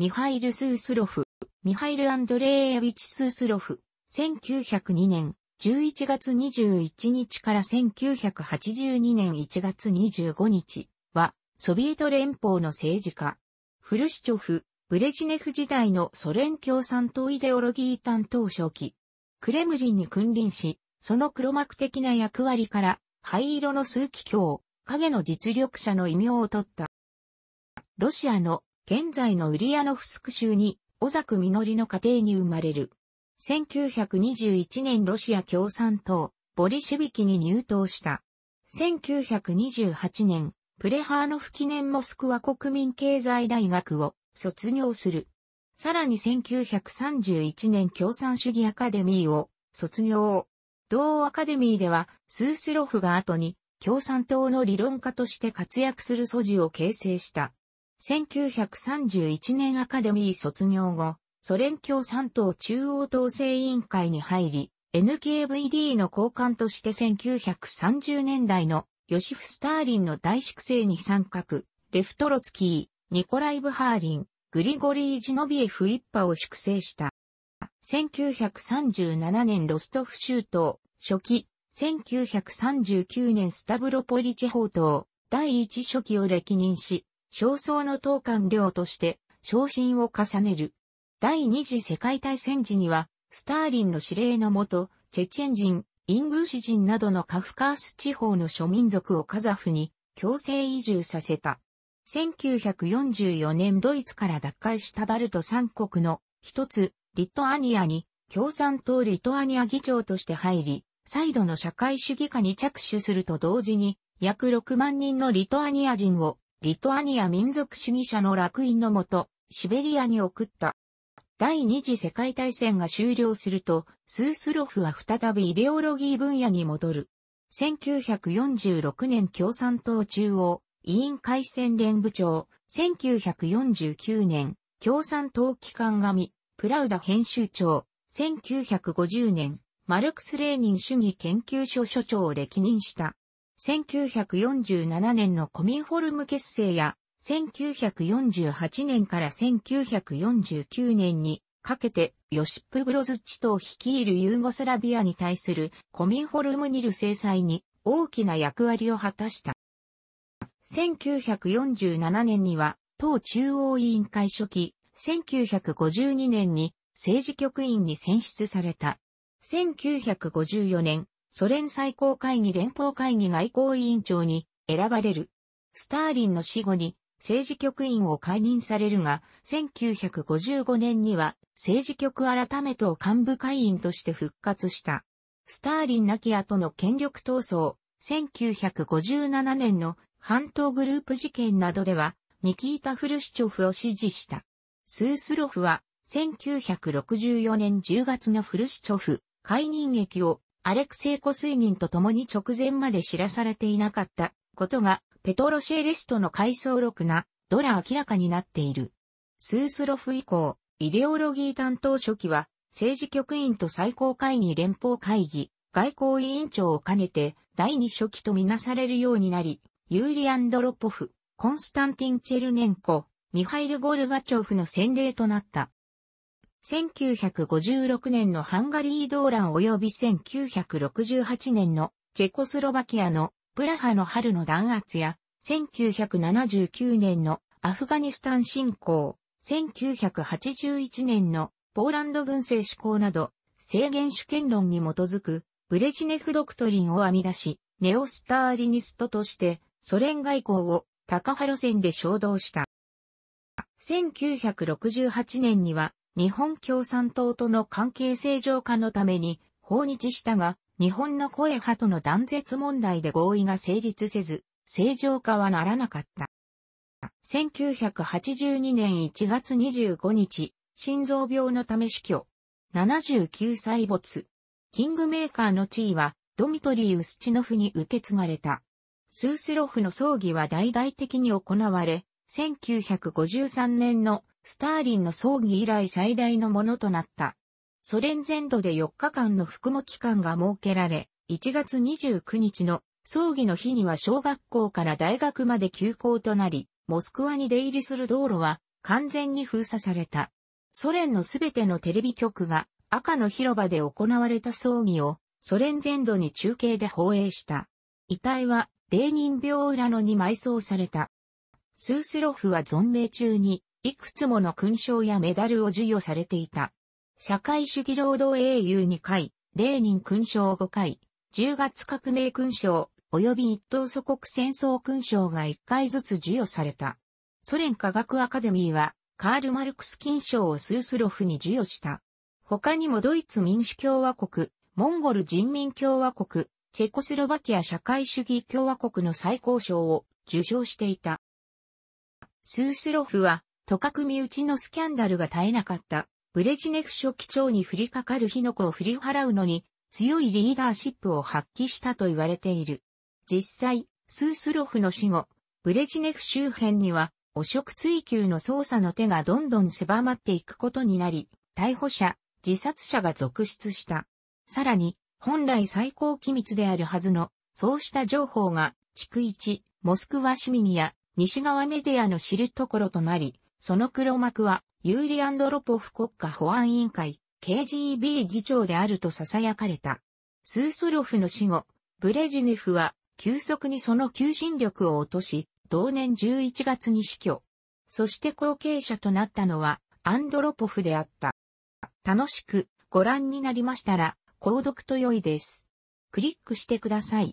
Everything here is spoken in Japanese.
ミハイル・スースロフ、ミハイル・アンドレーエビチ・スースロフ、1902年11月21日から1982年1月25日は、ソビエト連邦の政治家、フルシチョフ、ブレジネフ時代のソ連共産党イデオロギー担当初期、クレムリンに君臨し、その黒幕的な役割から、灰色の数奇鏡、影の実力者の異名を取った。ロシアの現在のウリアノフスク州に、オザクミノリの家庭に生まれる。1921年ロシア共産党、ボリシェビキに入党した。1928年、プレハーノフ記念モスクワ国民経済大学を卒業する。さらに1931年共産主義アカデミーを卒業。同アカデミーではスースロフが後に共産党の理論家として活躍する素地を形成した。1931年アカデミー卒業後、ソ連共産党中央統制委員会に入り、NKVD の交換として1930年代のヨシフ・スターリンの大粛清に参画、レフトロツキー、ニコライブ・ハーリン、グリゴリー・ジノビエフ一派を粛清した。1937年ロストフ州党、初期、1939年スタブロポリ地方党、第一初期を歴任し、焦燥の党官僚として昇進を重ねる。第二次世界大戦時には、スターリンの指令のもと、チェチェン人、イングーシ人などのカフカース地方の諸民族をカザフに強制移住させた。1944年ドイツから脱会したバルト三国の一つ、リトアニアに共産党リトアニア議長として入り、再度の社会主義化に着手すると同時に、約6万人のリトアニア人をリトアニア民族主義者の楽印のもと、シベリアに送った。第二次世界大戦が終了すると、スースロフは再びイデオロギー分野に戻る。1946年共産党中央委員会宣連部長、1949年共産党機関紙、プラウダ編集長、1950年マルクス・レーニン主義研究所所長を歴任した。1947年のコミンフォルム結成や、1948年から1949年にかけて、ヨシップ・ブロズッチと率いるユーゴスラビアに対するコミンフォルムニル制裁に大きな役割を果たした。1947年には、党中央委員会初期、1952年に政治局員に選出された。1954年、ソ連最高会議連邦会議外交委員長に選ばれる。スターリンの死後に政治局員を解任されるが、1955年には政治局改めと幹部会員として復活した。スターリン亡き後の権力闘争、1957年の半島グループ事件などでは、ニキータ・フルシチョフを支持した。スースロフは、1964年10月のフルシチョフ解任劇をアレクセイコ水銀と共に直前まで知らされていなかったことが、ペトロシェ・レストの回想録な、ドラ明らかになっている。スースロフ以降、イデオロギー担当書記は、政治局員と最高会議連邦会議、外交委員長を兼ねて、第二書記とみなされるようになり、ユーリ・アンドロポフ、コンスタンティン・チェルネンコ、ミハイル・ゴルバチョフの先例となった。1956年のハンガリー動乱及び1968年のチェコスロバキアのプラハの春の弾圧や、1979年のアフガニスタン侵攻、1981年のポーランド軍政施行など、制限主権論に基づくブレジネフドクトリンを編み出し、ネオスターリニストとしてソ連外交を高波路線で衝動した。1968年には日本共産党との関係正常化のために訪日したが、日本の声派との断絶問題で合意が成立せず、正常化はならなかった。1982年1月25日、心臓病のため死去。79歳没。キングメーカーの地位は、ドミトリー・ウスチノフに受け継がれた。スースロフの葬儀は大々的に行われ、1953年のスターリンの葬儀以来最大のものとなった。ソ連全土で4日間の服務期間が設けられ、1月29日の葬儀の日には小学校から大学まで休校となり、モスクワに出入りする道路は完全に封鎖された。ソ連のすべてのテレビ局が赤の広場で行われた葬儀をソ連全土に中継で放映した。遺体はレーニン病裏野に埋葬された。スースロフは存命中にいくつもの勲章やメダルを授与されていた。社会主義労働英雄2回、レーニン勲章5回、10月革命勲章、及び一等祖国戦争勲章が1回ずつ授与された。ソ連科学アカデミーは、カール・マルクス金賞をスースロフに授与した。他にもドイツ民主共和国、モンゴル人民共和国、チェコスロバキア社会主義共和国の最高賞を受賞していた。スースロフはとかく身内のスキャンダルが絶えなかった、ブレジネフ書記長に降りかかる火の粉を振り払うのに、強いリーダーシップを発揮したと言われている。実際、スースロフの死後、ブレジネフ周辺には、汚職追及の捜査の手がどんどん狭まっていくことになり、逮捕者、自殺者が続出した。さらに、本来最高機密であるはずの、そうした情報が、地区モスクワ市民や西側メディアの知るところとなり、その黒幕は、ユーリ・アンドロポフ国家保安委員会、KGB 議長であると囁かれた。スーソロフの死後、ブレジネフは、急速にその求心力を落とし、同年11月に死去。そして後継者となったのは、アンドロポフであった。楽しくご覧になりましたら、購読と良いです。クリックしてください。